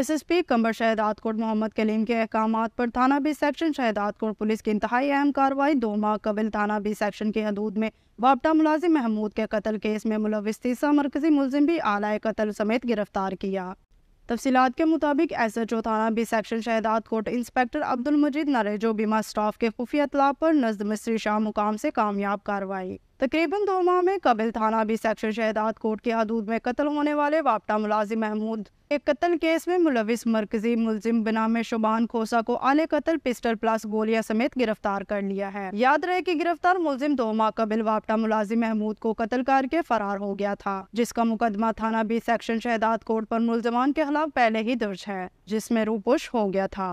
SSP कंबर Shahdad coat Mohammad Kaleem के अहकाम पर थाना B section Shahdad Kot police की इंतहाई अहम कार्रवाई दो माह कबल थाना बी सेक्शन की हदूद में वापटा मुलाजिम महमूद के कत्ल केस में मुलविस तीसरा मरकजी मुलिम भी आलाय कत्ल समेत गिरफ्तार किया तफसीत के मुताबिक एस एच ओ थाना B section Shahdad Kot inspector Abdul Majeed Narejo बीमा स्टाफ के खुफिया तलाब पर नजद मिस्री शाह मुकाम से कामयाब कार्रवाई तकरीबन दो माह में कबिल थाना भी सेक्शन शहदाद कोर्ट के हदूद में कत्ल होने वाले वापटा मुलाजिम महमूद एक कत्ल केस में मुलविस मरकजी मुलजिम में शुबान खोसा को आले कत्ल पिस्टल प्लस गोलियां समेत गिरफ्तार कर लिया है याद रहे कि गिरफ्तार मुलजिम दो माह कबिल वापटा मुलाजिम महमूद को कत्ल करके फरार हो गया था जिसका मुकदमा थाना भी सेक्शन शहदाद कोर्ट पर मुलजमान के खिलाफ पहले ही दर्ज है जिसमे रूपुश हो गया था